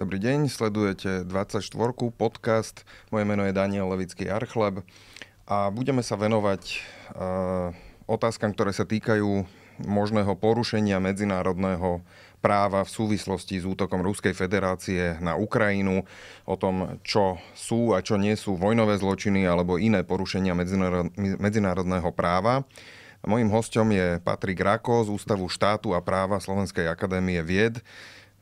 Dobrý deň, sledujete 24. podcast. Moje meno je Daniel Levický Archleb a budeme sa venovať eh, otázkam, ktoré sa týkajú možného porušenia medzinárodného práva v súvislosti s útokom Ruskej federácie na Ukrajinu, o tom, čo sú a čo nie sú vojnové zločiny alebo iné porušenia medzinárodného práva. Mojím hostom je Patrik Rako z Ústavu štátu a práva Slovenskej akadémie vied.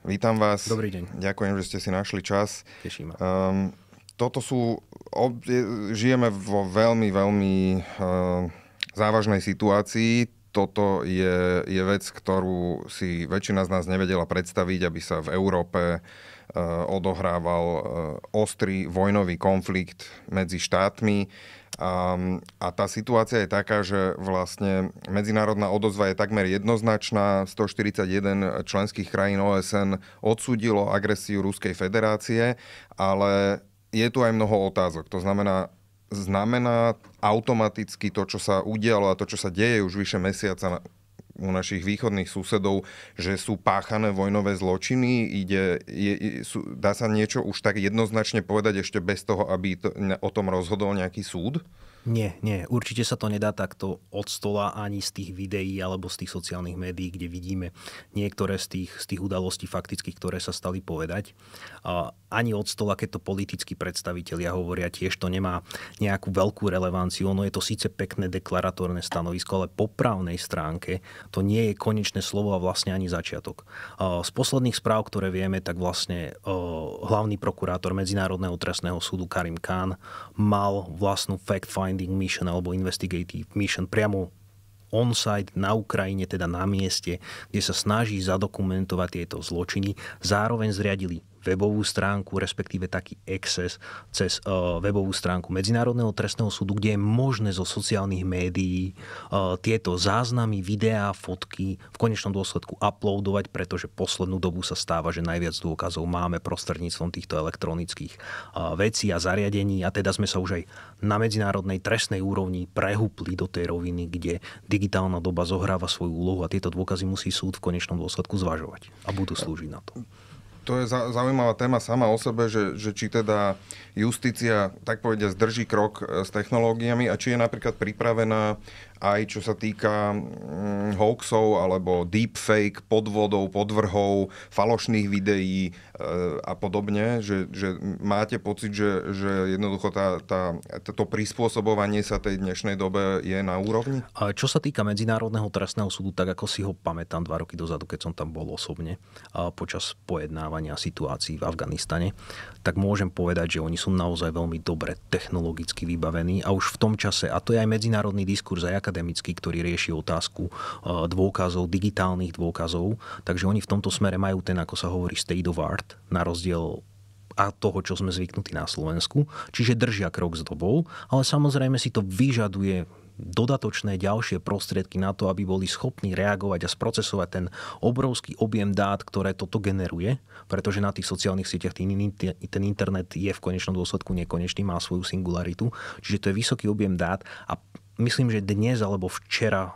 Vítam vás. Dobrý deň. Ďakujem, že ste si našli čas. Teším. Um, toto sú... Ob, žijeme vo veľmi, veľmi uh, závažnej situácii. Toto je, je vec, ktorú si väčšina z nás nevedela predstaviť, aby sa v Európe uh, odohrával uh, ostrý vojnový konflikt medzi štátmi a, a tá situácia je taká, že vlastne medzinárodná odozva je takmer jednoznačná. 141 členských krajín OSN odsudilo agresiu Ruskej federácie, ale je tu aj mnoho otázok. To znamená, znamená automaticky to, čo sa udialo a to, čo sa deje už vyše mesiaca u našich východných susedov, že sú páchané vojnové zločiny, ide, je, sú, dá sa niečo už tak jednoznačne povedať ešte bez toho, aby to, o tom rozhodol nejaký súd? Nie, nie. Určite sa to nedá takto od stola ani z tých videí alebo z tých sociálnych médií, kde vidíme niektoré z tých, z tých udalostí faktických, ktoré sa stali povedať. A ani od stola, keď to politickí predstavitelia hovoria, tiež to nemá nejakú veľkú relevanciu. Ono je to síce pekné deklaratórne stanovisko, ale po právnej stránke to nie je konečné slovo a vlastne ani začiatok. Z posledných správ, ktoré vieme, tak vlastne e, hlavný prokurátor Medzinárodného trestného súdu Karim Khan mal vlastnú fact-find finding mission alebo investigative mission priamo on-site na Ukrajine, teda na mieste, kde sa snaží zadokumentovať tieto zločiny. Zároveň zriadili webovú stránku, respektíve taký access cez e, webovú stránku Medzinárodného trestného súdu, kde je možné zo sociálnych médií e, tieto záznamy, videá, fotky v konečnom dôsledku uploadovať, pretože poslednú dobu sa stáva, že najviac dôkazov máme prostredníctvom týchto elektronických e, vecí a zariadení a teda sme sa už aj na medzinárodnej trestnej úrovni prehúpli do tej roviny, kde digitálna doba zohráva svoju úlohu a tieto dôkazy musí súd v konečnom dôsledku zvažovať a budú slúžiť na to to je zaujímavá téma sama o sebe, že, že či teda justícia, tak povedia, zdrží krok e, s technológiami a či je napríklad pripravená aj čo sa týka mm, hoaxov alebo deepfake, podvodov, podvrhov, falošných videí e, a podobne, že, že máte pocit, že, že jednoducho tá, tá, to prispôsobovanie sa tej dnešnej dobe je na úrovni? A čo sa týka Medzinárodného trestného súdu, tak ako si ho pamätám dva roky dozadu, keď som tam bol osobne a počas pojednávania situácií v Afganistane, tak môžem povedať, že oni sú naozaj veľmi dobre technologicky vybavení a už v tom čase, a to je aj medzinárodný diskurs, aj akademický, ktorý rieši otázku e, dôkazov, digitálnych dôkazov. Takže oni v tomto smere majú ten, ako sa hovorí, state of art, na rozdiel a toho, čo sme zvyknutí na Slovensku. Čiže držia krok s dobou, ale samozrejme si to vyžaduje dodatočné ďalšie prostriedky na to, aby boli schopní reagovať a sprocesovať ten obrovský objem dát, ktoré toto generuje, pretože na tých sociálnych sieťach ten internet je v konečnom dôsledku nekonečný, má svoju singularitu, čiže to je vysoký objem dát a myslím, že dnes alebo včera eh,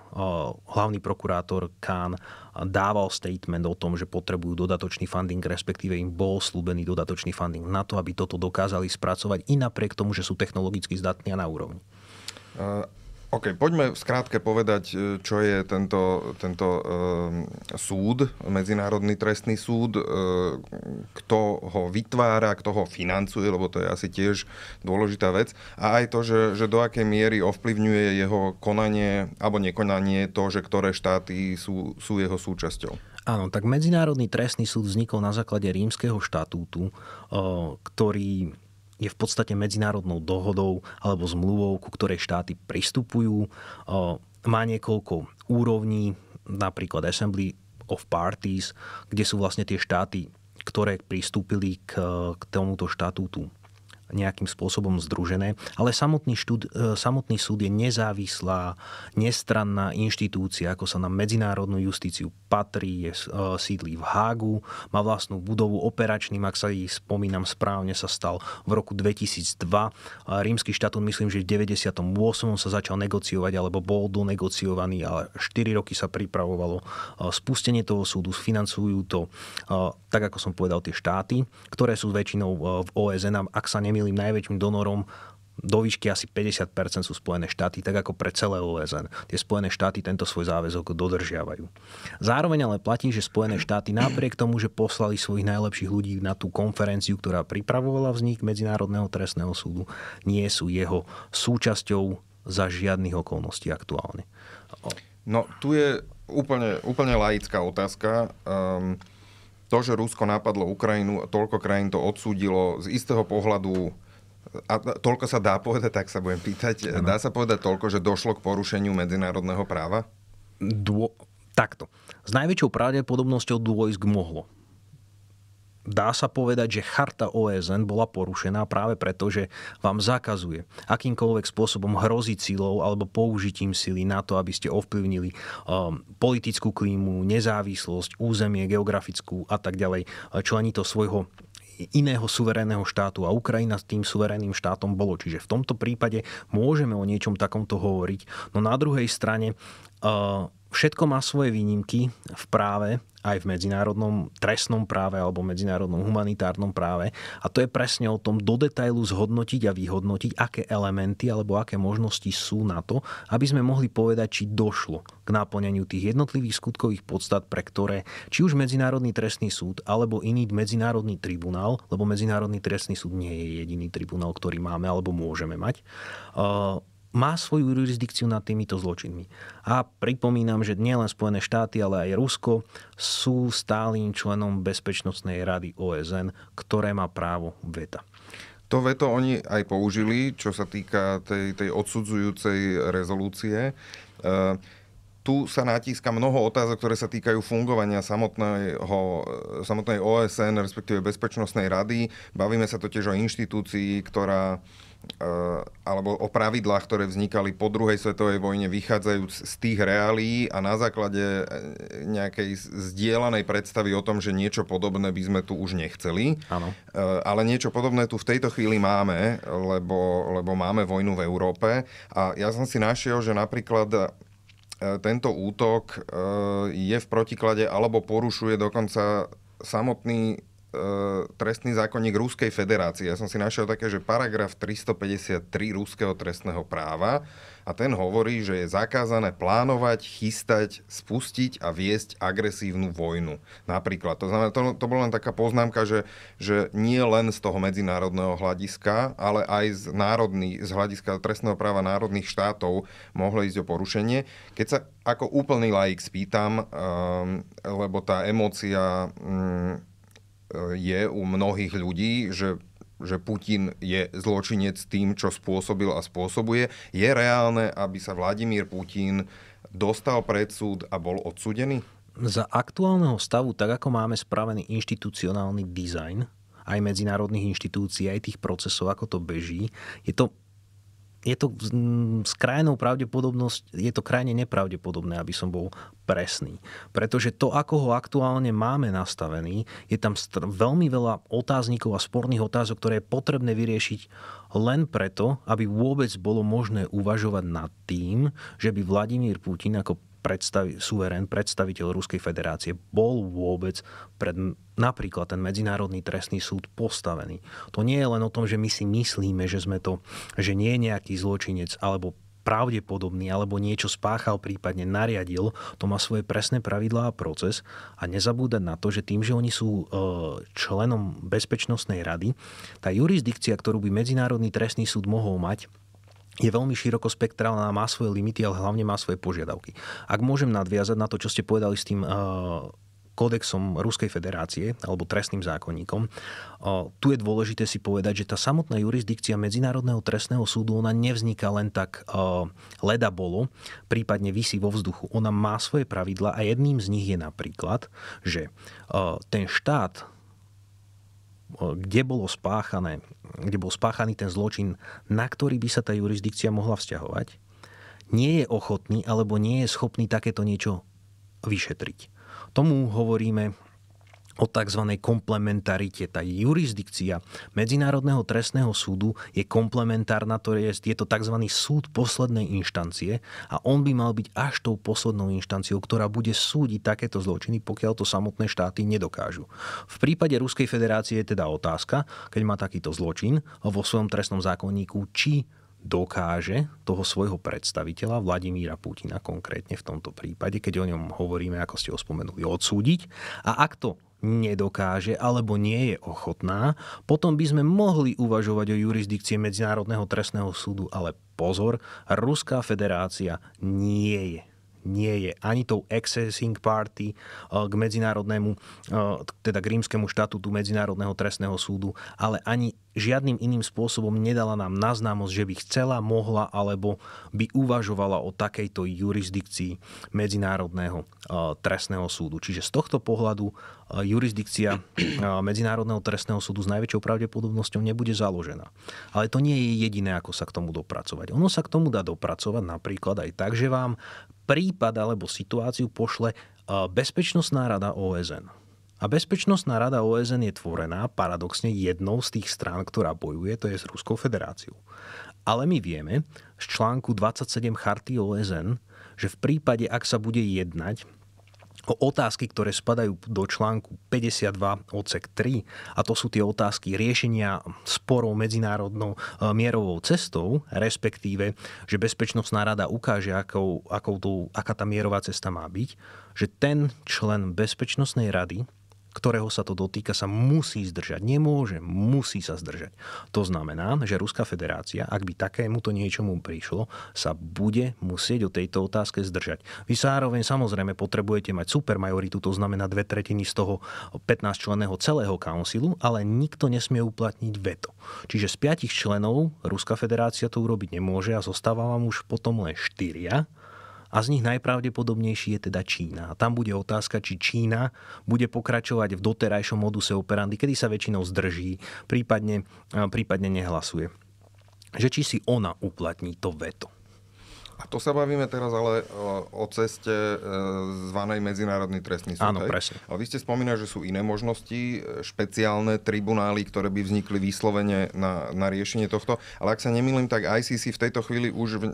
hlavný prokurátor Kán eh, dával statement o tom, že potrebujú dodatočný funding, respektíve im bol slúbený dodatočný funding na to, aby toto dokázali spracovať i napriek tomu, že sú technologicky zdatní a na úrovni. Eh, OK, poďme v skrátke povedať, e, čo je tento, tento uh, súd, Medzinárodný trestný súd, uh, kto ho vytvára, kto ho financuje, lebo to je asi tiež dôležitá vec. A aj to, že, že do akej miery ovplyvňuje jeho konanie alebo nekonanie to, že ktoré štáty sú, sú jeho súčasťou. Áno, tak Medzinárodný trestný súd vznikol na základe rímskeho štatútu, ktorý je v podstate medzinárodnou dohodou alebo zmluvou, ku ktorej štáty pristupujú. Má niekoľko úrovní, napríklad Assembly of Parties, kde sú vlastne tie štáty, ktoré pristúpili k, tomuto štatútu nejakým spôsobom združené, ale samotný, štúd, e, samotný súd je nezávislá, nestranná inštitúcia, ako sa na medzinárodnú justíciu patrí, je, e, sídlí v Hágu, má vlastnú budovu operačným, ak sa ich spomínam správne, sa stal v roku 2002. E, rímsky štatút myslím, že v 98. sa začal negociovať, alebo bol donegociovaný, ale 4 roky sa pripravovalo spustenie toho súdu, financujú to, tak ako som povedal, tie štáty, ktoré sú väčšinou v OSN, ak sa nemýlim, nemýlim, najväčším donorom do výšky asi 50% sú Spojené štáty, tak ako pre celé OSN. Tie Spojené štáty tento svoj záväzok dodržiavajú. Zároveň ale platí, že Spojené štáty napriek tomu, že poslali svojich najlepších ľudí na tú konferenciu, ktorá pripravovala vznik Medzinárodného trestného súdu, nie sú jeho súčasťou za žiadnych okolností aktuálne. No, tu je úplne, úplne laická otázka. Um, to, že Rusko napadlo Ukrajinu, toľko krajín to odsúdilo, z istého pohľadu a toľko sa dá povedať, tak sa budem pýtať. Ano. Dá sa povedať toľko, že došlo k porušeniu medzinárodného práva? Dô... Takto. S najväčšou pravdepodobnosťou dôjsť mohlo dá sa povedať, že charta OSN bola porušená práve preto, že vám zakazuje akýmkoľvek spôsobom hroziť silou alebo použitím sily na to, aby ste ovplyvnili um, politickú klímu, nezávislosť, územie, geografickú a tak ďalej, čo ani to svojho iného suverénneho štátu a Ukrajina s tým suverénnym štátom bolo. Čiže v tomto prípade môžeme o niečom takomto hovoriť. No na druhej strane uh, všetko má svoje výnimky v práve, aj v medzinárodnom trestnom práve alebo medzinárodnom humanitárnom práve. A to je presne o tom do detailu zhodnotiť a vyhodnotiť, aké elementy alebo aké možnosti sú na to, aby sme mohli povedať, či došlo k náplňaniu tých jednotlivých skutkových podstat, pre ktoré či už Medzinárodný trestný súd alebo iný medzinárodný tribunál, lebo Medzinárodný trestný súd nie je jediný tribunál, ktorý máme alebo môžeme mať, má svoju jurisdikciu nad týmito zločinmi. A pripomínam, že nielen Spojené štáty, ale aj Rusko sú stálým členom Bezpečnostnej rady OSN, ktoré má právo veta. To veto oni aj použili, čo sa týka tej, tej odsudzujúcej rezolúcie. E- tu sa natíska mnoho otázok, ktoré sa týkajú fungovania samotného, samotnej OSN, respektíve Bezpečnostnej rady. Bavíme sa totiž o inštitúcii, ktorá Eh, alebo o pravidlách, ktoré vznikali po druhej svetovej vojne, vychádzajú z tých reálií a na základe eh, nejakej zdieľanej predstavy o tom, že niečo podobné by sme tu už nechceli. Áno. Eh, ale niečo podobné tu v tejto chvíli máme, lebo, lebo máme vojnu v Európe. A ja som si našiel, že napríklad tento útok je v protiklade alebo porušuje dokonca samotný E, trestný zákonník ruskej federácie. Ja som si našiel také, že paragraf 353 Rúského trestného práva a ten hovorí, že je zakázané plánovať, chystať, spustiť a viesť agresívnu vojnu. Napríklad. To znamená, to, to bola len taká poznámka, že, že nie len z toho medzinárodného hľadiska, ale aj z, národný, z hľadiska trestného práva národných štátov mohlo ísť o porušenie. Keď sa ako úplný laik spýtam, um, lebo tá emócia um, je u mnohých ľudí, že že Putin je zločinec tým, čo spôsobil a spôsobuje. Je reálne, aby sa Vladimír Putin dostal pred súd a bol odsudený? Za aktuálneho stavu, tak ako máme spravený inštitucionálny dizajn aj medzinárodných inštitúcií, aj tých procesov, ako to beží, je to je to s krajnou pravdepodobnosť, je to krajne nepravdepodobné, aby som bol presný. Pretože to, ako ho aktuálne máme nastavený, je tam veľmi veľa otáznikov a sporných otázok, ktoré je potrebné vyriešiť len preto, aby vôbec bolo možné uvažovať nad tým, že by Vladimír Putin ako predstavi, suverén, predstaviteľ Ruskej federácie, bol vôbec pred napríklad ten Medzinárodný trestný súd postavený. To nie je len o tom, že my si myslíme, že sme to, že nie je nejaký zločinec alebo pravdepodobný alebo niečo spáchal, prípadne nariadil, to má svoje presné pravidlá a proces. A nezabúdať na to, že tým, že oni sú e, členom Bezpečnostnej rady, tá jurisdikcia, ktorú by Medzinárodný trestný súd mohol mať, je veľmi široko spektrálna, má svoje limity, ale hlavne má svoje požiadavky. Ak môžem nadviazať na to, čo ste povedali s tým eh, kódexom Ruskej federácie alebo trestným zákonníkom. Eh, tu je dôležité si povedať, že tá samotná jurisdikcia Medzinárodného trestného súdu ona nevzniká len tak eh, leda bolo, prípadne vysí vo vzduchu. Ona má svoje pravidla a jedným z nich je napríklad, že ten štát kde, bolo spáchané, kde bol spáchaný ten zločin, na ktorý by sa tá jurisdikcia mohla vzťahovať, nie je ochotný alebo nie je schopný takéto niečo vyšetriť. Tomu hovoríme o tzv. komplementarite. Tá jurisdikcia Medzinárodného trestného súdu je komplementárna, to je, je to tzv. súd poslednej inštancie a on by mal byť až tou poslednou inštanciou, ktorá bude súdiť takéto zločiny, pokiaľ to samotné štáty nedokážu. V prípade Ruskej federácie je teda otázka, keď má takýto zločin vo svojom trestnom zákonníku, či dokáže toho svojho predstaviteľa, Vladimíra Putina konkrétne v tomto prípade, keď o ňom hovoríme, ako ste ho spomenuli, odsúdiť. A ak to nedokáže alebo nie je ochotná, potom by sme mohli uvažovať o jurisdikcie Medzinárodného trestného súdu. Ale pozor, Ruská federácia nie je nie je ani tou accessing party eh, k medzinárodnému, eh, teda k rímskemu štatútu Medzinárodného trestného súdu, ale ani žiadnym iným spôsobom nedala nám naznámosť, že by chcela, mohla alebo by uvažovala o takejto jurisdikcii Medzinárodného eh, trestného súdu. Čiže z tohto pohľadu jurisdikcia Medzinárodného trestného súdu s najväčšou pravdepodobnosťou nebude založená. Ale to nie je jediné, ako sa k tomu dopracovať. Ono sa k tomu dá dopracovať napríklad aj tak, že vám prípad alebo situáciu pošle e, Bezpečnostná rada OSN. A Bezpečnostná rada OSN je tvorená paradoxne jednou z tých strán, ktorá bojuje, to je s Ruskou federáciou. Ale my vieme z článku 27 charty OSN, že v prípade, ak sa bude jednať o otázky, ktoré spadajú do článku 52 odsek 3 a to sú tie otázky riešenia sporov medzinárodnou e, mierovou cestou, respektíve, že Bezpečnostná rada ukáže, akou, akou tú, aká tá mierová cesta má byť, že ten člen Bezpečnostnej rady, ktorého sa to dotýka, sa musí zdržať. Nemôže, musí sa zdržať. To znamená, že Ruská federácia, ak by takémuto niečomu prišlo, sa bude musieť o tejto otázke zdržať. Vy zároveň samozrejme potrebujete mať supermajoritu, to znamená dve tretiny z toho 15 členého celého councilu, ale nikto nesmie uplatniť veto. Čiže z piatich členov Ruská federácia to urobiť nemôže a zostáva vám už potom len štyria, a z nich najpravdepodobnejší je teda Čína. A tam bude otázka, či Čína bude pokračovať v doterajšom moduse operandy, kedy sa väčšinou zdrží, prípadne, prípadne nehlasuje. Že či si ona uplatní to veto. A to sa bavíme teraz ale e, o ceste e, zvanej Medzinárodný trestný súd. Áno, presne. Ale vy ste spomínali, že sú iné možnosti, e, špeciálne tribunály, ktoré by vznikli vyslovene na, na riešenie tohto. Ale ak sa nemýlim, tak ICC v tejto chvíli už v,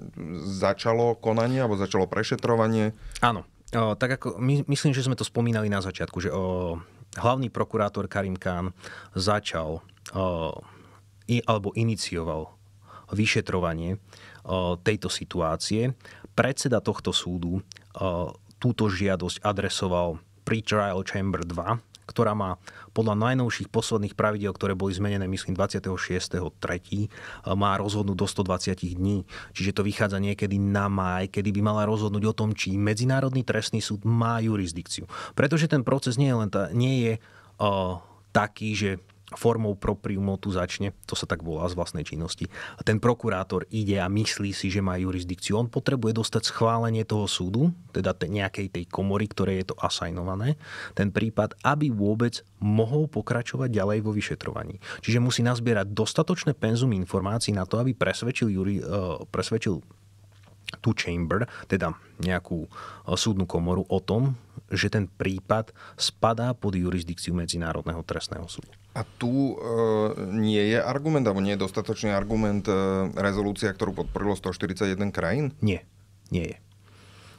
začalo konanie alebo začalo prešetrovanie. Áno. O, tak ako, my, myslím, že sme to spomínali na začiatku, že o, hlavný prokurátor Karim Khan začal o, i, alebo inicioval vyšetrovanie tejto situácie. Predseda tohto súdu túto žiadosť adresoval Pre-Trial Chamber 2, ktorá má podľa najnovších posledných pravidel, ktoré boli zmenené, myslím, 26.3., má rozhodnúť do 120 dní. Čiže to vychádza niekedy na maj, kedy by mala rozhodnúť o tom, či Medzinárodný trestný súd má jurisdikciu. Pretože ten proces nie je, len tá, nie je uh, taký, že formou propriumotu začne, to sa tak volá z vlastnej činnosti, a ten prokurátor ide a myslí si, že má jurisdikciu. On potrebuje dostať schválenie toho súdu, teda tej, nejakej tej komory, ktoré je to asajnované, ten prípad, aby vôbec mohol pokračovať ďalej vo vyšetrovaní. Čiže musí nazbierať dostatočné penzum informácií na to, aby presvedčil, juri, e, presvedčil tú chamber, teda nejakú e, súdnu komoru o tom, že ten prípad spadá pod jurisdikciu Medzinárodného trestného súdu. A tu e, nie je argument, alebo nie je dostatočný argument e, rezolúcia, ktorú podporilo 141 krajín? Nie, nie je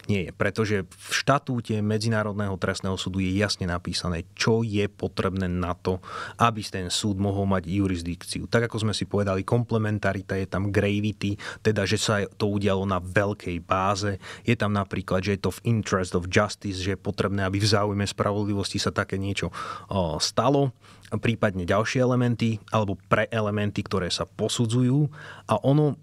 nie je, pretože v štatúte Medzinárodného trestného súdu je jasne napísané, čo je potrebné na to, aby ten súd mohol mať jurisdikciu. Tak ako sme si povedali, komplementarita je tam gravity, teda že sa to udialo na veľkej báze. Je tam napríklad, že je to v interest of justice, že je potrebné, aby v záujme spravodlivosti sa také niečo stalo prípadne ďalšie elementy alebo pre elementy, ktoré sa posudzujú a ono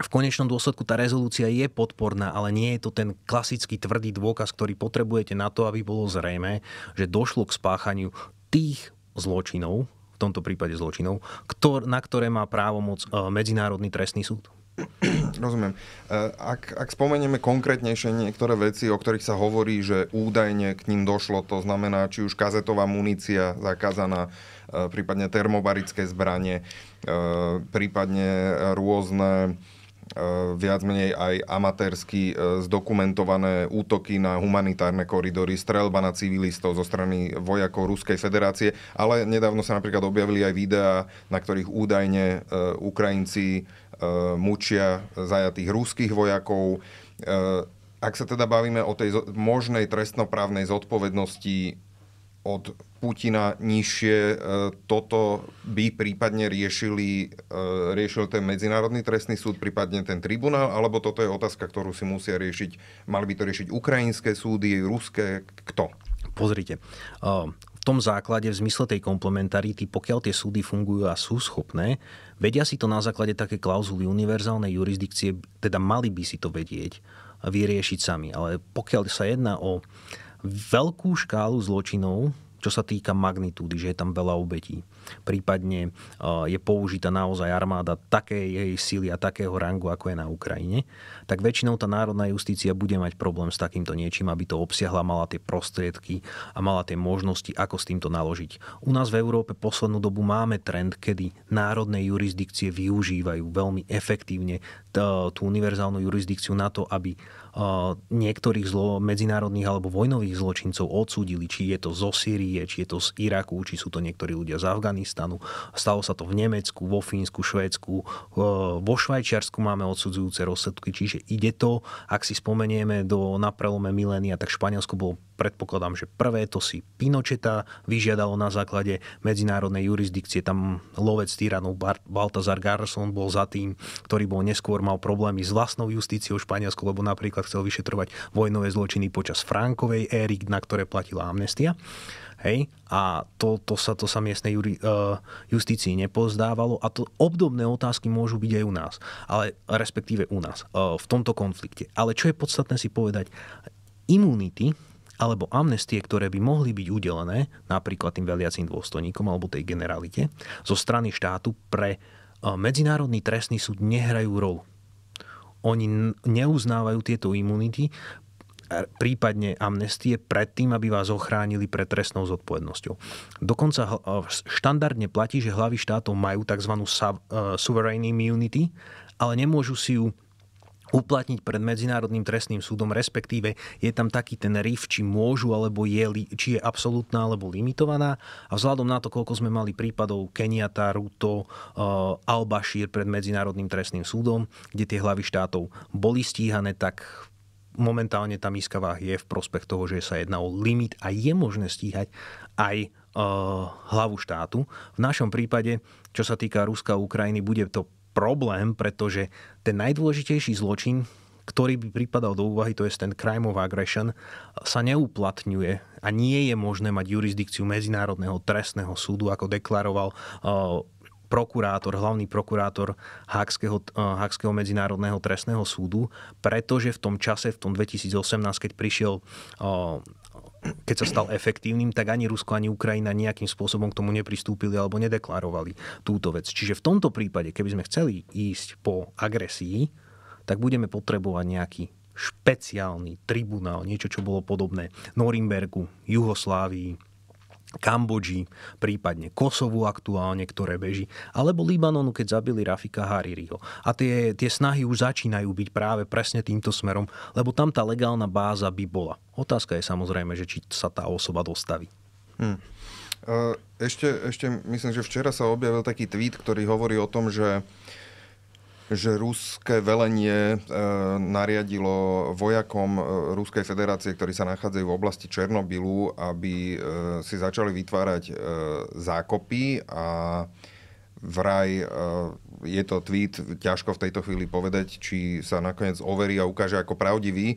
v konečnom dôsledku tá rezolúcia je podporná, ale nie je to ten klasický tvrdý dôkaz, ktorý potrebujete na to, aby bolo zrejme, že došlo k spáchaniu tých zločinov, v tomto prípade zločinov, ktor, na ktoré má právomoc e, Medzinárodný trestný súd. Rozumiem. E, ak, ak spomenieme konkrétnejšie niektoré veci, o ktorých sa hovorí, že údajne k ním došlo, to znamená či už kazetová munícia zakázaná, e, prípadne termobarické zbranie, prípadne rôzne E, viac menej aj amatérsky e, zdokumentované útoky na humanitárne koridory, strelba na civilistov zo strany vojakov Ruskej federácie, ale nedávno sa napríklad objavili aj videá, na ktorých údajne e, Ukrajinci mučia zajatých ruských vojakov. Ak sa teda bavíme o tej možnej trestnoprávnej zodpovednosti od Putina nižšie. E, toto by prípadne riešili, e, riešil ten Medzinárodný trestný súd, prípadne ten tribunál, alebo toto je otázka, ktorú si musia riešiť, mali by to riešiť ukrajinské súdy, ruské, kto? Pozrite, e, v tom základe, v zmysle tej komplementarity, pokiaľ tie súdy fungujú a sú schopné, vedia si to na základe také klauzuly univerzálnej jurisdikcie, teda mali by si to vedieť vyriešiť sami. Ale pokiaľ sa jedná o veľkú škálu zločinov, čo sa týka magnitúdy, že je tam veľa obetí. Prípadne eh, je použitá naozaj armáda takej jej síly a takého rangu, ako je na Ukrajine, tak väčšinou tá národná justícia bude mať problém s takýmto niečím, aby to obsiahla, mala tie prostriedky a mala tie možnosti, ako s týmto naložiť. U nás v Európe poslednú dobu máme trend, kedy národné jurisdikcie využívajú veľmi efektívne eh, tú univerzálnu jurisdikciu na to, aby niektorých zlo, medzinárodných alebo vojnových zločincov odsúdili, či je to zo Syrie, či je to z Iraku, či sú to niektorí ľudia z Afganistanu. Stalo sa to v Nemecku, vo Fínsku, Švédsku, e, vo Švajčiarsku máme odsudzujúce rozsudky, čiže ide to, ak si spomenieme do naprelome milénia, tak Španielsko bolo predpokladám, že prvé to si Pinocheta vyžiadalo na základe medzinárodnej jurisdikcie. Tam lovec tyranov Baltazar Garson bol za tým, ktorý bol neskôr mal problémy s vlastnou justíciou Španielsku, lebo napríklad chcel vyšetrovať vojnové zločiny počas Frankovej éry, na ktoré platila amnestia. Hej? A to, to, sa, to sa miestnej juri, uh, justícii nepozdávalo a to obdobné otázky môžu byť aj u nás, ale respektíve u nás uh, v tomto konflikte. Ale čo je podstatné si povedať, imunity alebo amnestie, ktoré by mohli byť udelené napríklad tým veliacím dôstojníkom alebo tej generalite zo strany štátu pre e, Medzinárodný trestný súd nehrajú rolu. Oni neuznávajú tieto imunity, prípadne amnestie predtým, aby vás ochránili pred trestnou zodpovednosťou. Dokonca e, štandardne platí, že hlavy štátov majú tzv. sovereign e, immunity, ale nemôžu si ju uplatniť pred Medzinárodným trestným súdom, respektíve je tam taký ten rif, či môžu, alebo je, či je absolútna, alebo limitovaná. A vzhľadom na to, koľko sme mali prípadov Keniata, Ruto, uh, Albašír pred Medzinárodným trestným súdom, kde tie hlavy štátov boli stíhané, tak momentálne tá miska váh je v prospech toho, že sa jedná o limit a je možné stíhať aj uh, hlavu štátu. V našom prípade, čo sa týka Ruska a Ukrajiny, bude to problém, pretože ten najdôležitejší zločin, ktorý by pripadal do úvahy, to je ten crime of aggression, sa neuplatňuje a nie je možné mať jurisdikciu Medzinárodného trestného súdu, ako deklaroval uh, prokurátor, hlavný prokurátor Hákského, uh, Hákského medzinárodného trestného súdu, pretože v tom čase, v tom 2018, keď prišiel uh, keď sa stal efektívnym, tak ani Rusko, ani Ukrajina nejakým spôsobom k tomu nepristúpili alebo nedeklarovali túto vec. Čiže v tomto prípade, keby sme chceli ísť po agresii, tak budeme potrebovať nejaký špeciálny tribunál, niečo, čo bolo podobné Norimbergu, Juhoslávii, Kambodži, prípadne Kosovu aktuálne, ktoré beží, alebo Libanonu, keď zabili Rafika Haririho. A tie, tie snahy už začínajú byť práve presne týmto smerom, lebo tam tá legálna báza by bola. Otázka je samozrejme, že či sa tá osoba dostaví. Hmm. Ešte, ešte myslím, že včera sa objavil taký tweet, ktorý hovorí o tom, že uh, že ruské velenie e, nariadilo vojakom e, Ruskej federácie, ktorí sa nachádzajú v oblasti Černobylu, aby e, si začali vytvárať zákopy a vraj je to tweet, ťažko v tejto chvíli povedať, či sa nakoniec overí a ukáže ako pravdivý, eh,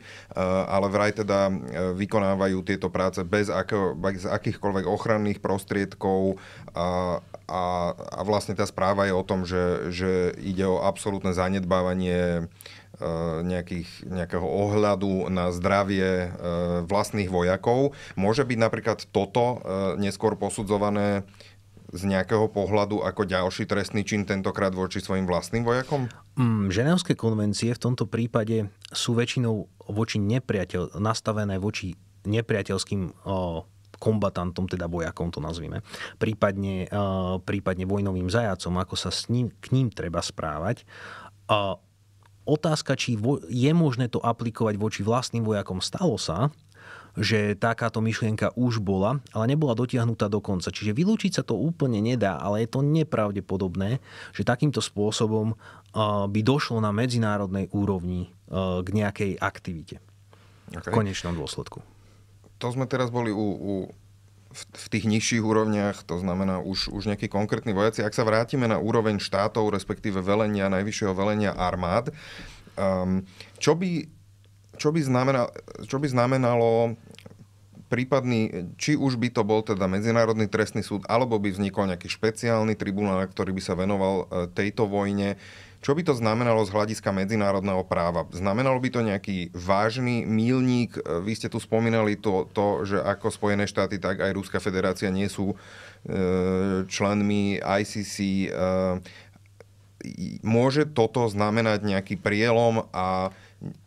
ale vraj teda eh, vykonávajú tieto práce bez, akého, bez akýchkoľvek ochranných prostriedkov a, eh, a, a vlastne tá správa je o tom, že, že ide o absolútne zanedbávanie nejakých, nejakého ohľadu na zdravie vlastných vojakov. Môže byť napríklad toto neskôr posudzované z nejakého pohľadu ako ďalší trestný čin tentokrát voči svojim vlastným vojakom? Mm, ženevské konvencie v tomto prípade sú väčšinou voči nepriateľ, nastavené voči nepriateľským o, kombatantom, teda vojakom to nazvime, prípadne, o, prípadne vojnovým zajacom, ako sa s ním, k ním treba správať. O, otázka, či vo, je možné to aplikovať voči vlastným vojakom, stalo sa, že takáto myšlienka už bola, ale nebola dotiahnutá do konca. Čiže vylúčiť sa to úplne nedá, ale je to nepravdepodobné, že takýmto spôsobom eh, by došlo na medzinárodnej úrovni eh, k nejakej aktivite. Okay. V konečnom dôsledku. To sme teraz boli u, u v tých nižších úrovniach, to znamená už, už nejakí konkrétni vojaci. Ak sa vrátime na úroveň štátov, respektíve velenia, najvyššieho velenia armád, um, čo by čo by, znamenalo, čo by znamenalo prípadný, či už by to bol teda Medzinárodný trestný súd, alebo by vznikol nejaký špeciálny tribunál, ktorý by sa venoval e, tejto vojne. Čo by to znamenalo z hľadiska medzinárodného práva? Znamenalo by to nejaký vážny mílník? E, vy ste tu spomínali to, to že ako Spojené štáty, tak aj Ruská federácia nie sú e, členmi ICC. E, môže toto znamenať nejaký prielom a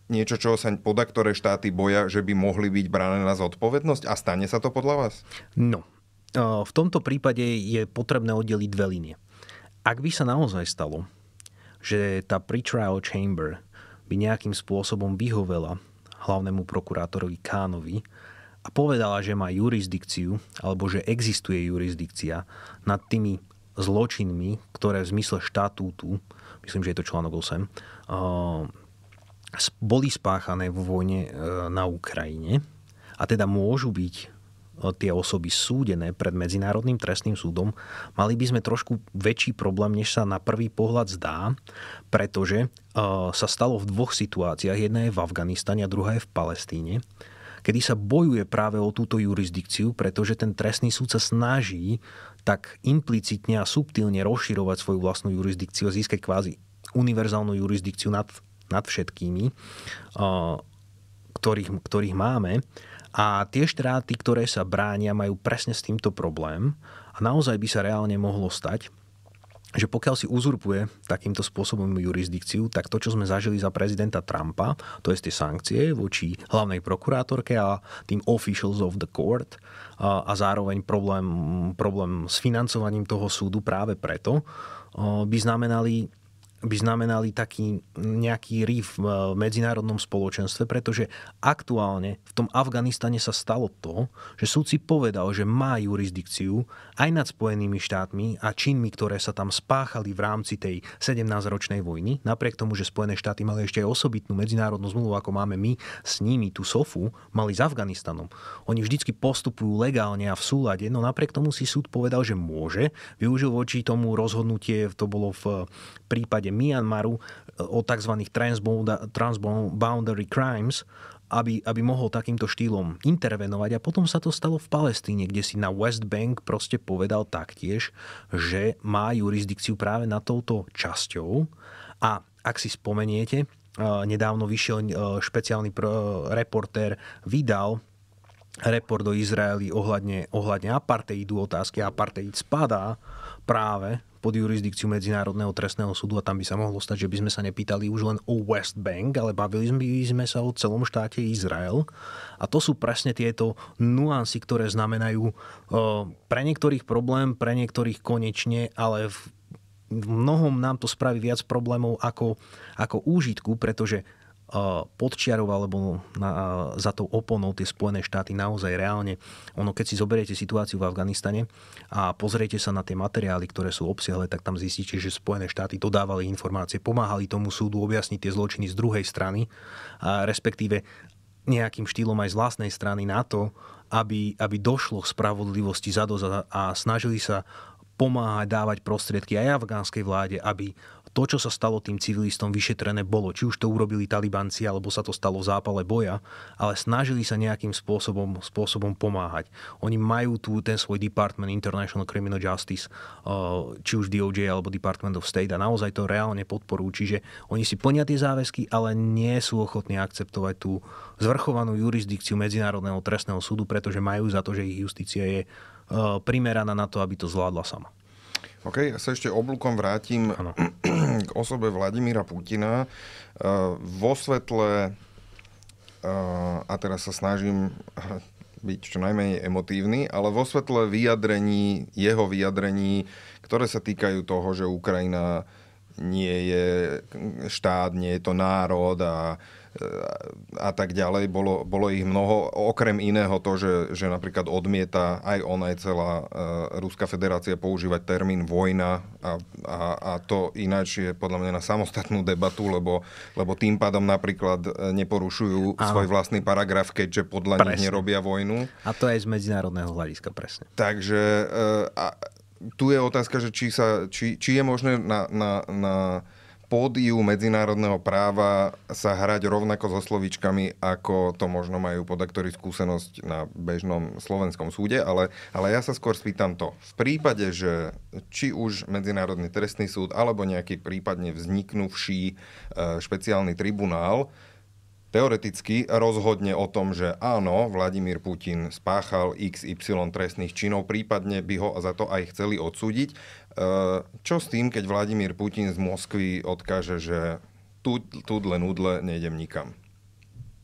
niečo, čo sa poda ktoré štáty boja, že by mohli byť brané na zodpovednosť a stane sa to podľa vás? No, v tomto prípade je potrebné oddeliť dve linie. Ak by sa naozaj stalo, že tá pretrial chamber by nejakým spôsobom vyhovela hlavnému prokurátorovi Kánovi a povedala, že má jurisdikciu alebo že existuje jurisdikcia nad tými zločinmi, ktoré v zmysle štatútu, myslím, že je to článok 8, boli spáchané vo vojne e, na Ukrajine a teda môžu byť e, tie osoby súdené pred Medzinárodným trestným súdom, mali by sme trošku väčší problém, než sa na prvý pohľad zdá, pretože e, sa stalo v dvoch situáciách. Jedna je v Afganistane a druhá je v Palestíne kedy sa bojuje práve o túto jurisdikciu, pretože ten trestný súd sa snaží tak implicitne a subtilne rozširovať svoju vlastnú jurisdikciu a získať kvázi univerzálnu jurisdikciu nad nad všetkými, eh, ktorých, ktorých máme. A tie štráty, ktoré sa bránia, majú presne s týmto problém a naozaj by sa reálne mohlo stať, že pokiaľ si uzurpuje takýmto spôsobom jurisdikciu, tak to, čo sme zažili za prezidenta Trumpa, to je tie sankcie voči hlavnej prokurátorke a tým officials of the court a zároveň problém, problém s financovaním toho súdu práve preto, eh, by znamenali by znamenali taký nejaký rýf v medzinárodnom spoločenstve, pretože aktuálne v tom Afganistane sa stalo to, že súci povedal, že má jurisdikciu aj nad Spojenými štátmi a činmi, ktoré sa tam spáchali v rámci tej 17-ročnej vojny, napriek tomu, že Spojené štáty mali ešte aj osobitnú medzinárodnú zmluvu, ako máme my s nimi, tú SOFU, mali s Afganistanom. Oni vždycky postupujú legálne a v súlade, no napriek tomu si súd povedal, že môže, využil voči tomu rozhodnutie, to bolo v prípade prípade Myanmaru e, o tzv. transboundary crimes, aby, aby mohol takýmto štýlom intervenovať a potom sa to stalo v Palestíne, kde si na West Bank proste povedal taktiež, že má jurisdikciu práve na touto časťou a ak si spomeniete, e, nedávno vyšiel e, špeciálny reportér vydal report do Izraeli ohľadne, ohľadne apartheidu, otázky apartheid spadá práve pod jurisdikciu Medzinárodného trestného súdu a tam by sa mohlo stať, že by sme sa nepýtali už len o West Bank, ale bavili sme sa o celom štáte Izrael. A to sú presne tieto nuancy, ktoré znamenajú e, pre niektorých problém, pre niektorých konečne, ale v mnohom nám to spraví viac problémov ako, ako úžitku, pretože podčiarov alebo na, za tou oponou tie Spojené štáty naozaj reálne. Ono, keď si zoberiete situáciu v Afganistane a pozriete sa na tie materiály, ktoré sú obsiahle, tak tam zistíte, že Spojené štáty dodávali informácie, pomáhali tomu súdu objasniť tie zločiny z druhej strany, a respektíve nejakým štýlom aj z vlastnej strany na to, aby, aby došlo k spravodlivosti zadoza a snažili sa pomáhať dávať prostriedky aj afgánskej vláde, aby to, čo sa stalo tým civilistom, vyšetrené bolo. Či už to urobili talibanci, alebo sa to stalo v zápale boja, ale snažili sa nejakým spôsobom, spôsobom pomáhať. Oni majú tu ten svoj Department International Criminal Justice, uh, či už DOJ alebo Department of State a naozaj to reálne podporujú. Čiže oni si plnia tie záväzky, ale nie sú ochotní akceptovať tú zvrchovanú jurisdikciu Medzinárodného trestného súdu, pretože majú za to, že ich justícia je uh, primeraná na to, aby to zvládla sama. OK, ja sa ešte oblúkom vrátim ano. k osobe Vladimíra Putina. E, vo svetle, e, a teraz sa snažím byť čo najmenej emotívny, ale vo svetle vyjadrení, jeho vyjadrení, ktoré sa týkajú toho, že Ukrajina nie je štát, nie je to národ a a tak ďalej. Bolo, bolo ich mnoho. Okrem iného to, že, že napríklad odmieta aj on, aj celá e, Ruská federácia používať termín vojna a, a, a to ináč je podľa mňa na samostatnú debatu, lebo, lebo tým pádom napríklad e, neporušujú Aha. svoj vlastný paragraf, keďže podľa presne. nich nerobia vojnu. A to aj z medzinárodného hľadiska, presne. Takže e, a, tu je otázka, že či, sa, či, či je možné na, na, na pódiu medzinárodného práva sa hrať rovnako so slovíčkami, ako to možno majú podaktori skúsenosť na bežnom slovenskom súde, ale, ale ja sa skôr spýtam to. V prípade, že či už Medzinárodný trestný súd alebo nejaký prípadne vzniknúvší e, špeciálny tribunál, teoreticky rozhodne o tom, že áno, Vladimír Putin spáchal XY trestných činov, prípadne by ho za to aj chceli odsúdiť. E, čo s tým, keď Vladimír Putin z Moskvy odkáže, že tu, tu len udle, nejdem nikam?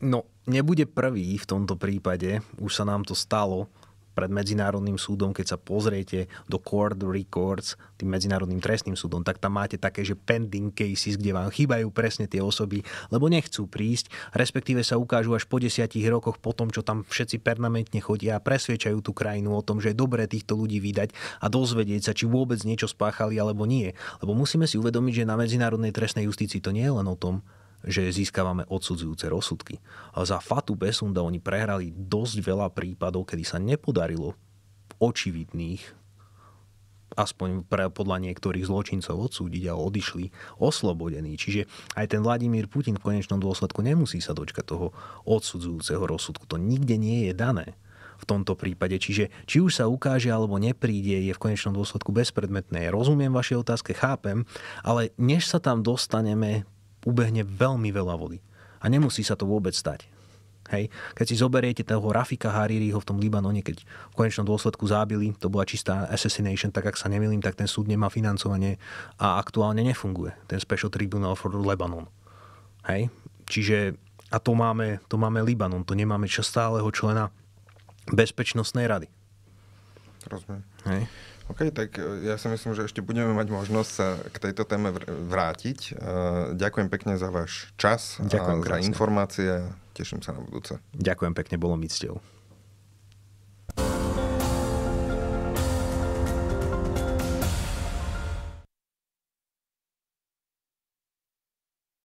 No, nebude prvý v tomto prípade, už sa nám to stalo pred Medzinárodným súdom, keď sa pozriete do Court Records, tým Medzinárodným trestným súdom, tak tam máte také, že pending cases, kde vám chýbajú presne tie osoby, lebo nechcú prísť, respektíve sa ukážu až po desiatich rokoch po tom, čo tam všetci permanentne chodia a presvedčajú tú krajinu o tom, že je dobré týchto ľudí vydať a dozvedieť sa, či vôbec niečo spáchali alebo nie. Lebo musíme si uvedomiť, že na medzinárodnej trestnej justícii to nie je len o tom, že získavame odsudzujúce rozsudky. A za Fatu Besunda oni prehrali dosť veľa prípadov, kedy sa nepodarilo očividných aspoň pre, podľa niektorých zločincov odsúdiť a odišli oslobodení. Čiže aj ten Vladimír Putin v konečnom dôsledku nemusí sa dočkať toho odsudzujúceho rozsudku. To nikde nie je dané v tomto prípade. Čiže či už sa ukáže alebo nepríde, je v konečnom dôsledku bezpredmetné. Rozumiem vaše otázke, chápem, ale než sa tam dostaneme, ubehne veľmi veľa vody. A nemusí sa to vôbec stať. Hej. Keď si zoberiete toho Rafika Haririho v tom Libanone, keď v konečnom dôsledku zábili, to bola čistá assassination, tak ak sa nemýlim, tak ten súd nemá financovanie a aktuálne nefunguje, ten Special Tribunal for Lebanon. Hej. Čiže, a to máme, to máme Libanon, to nemáme čo stáleho člena Bezpečnostnej rady. Rozumiem. Hej. OK, tak e, ja si myslím, že ešte budeme mať možnosť sa k tejto téme vrátiť. E, ďakujem pekne za váš čas Ďakujem a krásne. za informácie. Teším sa na budúce. Ďakujem pekne, bolo mi cťou.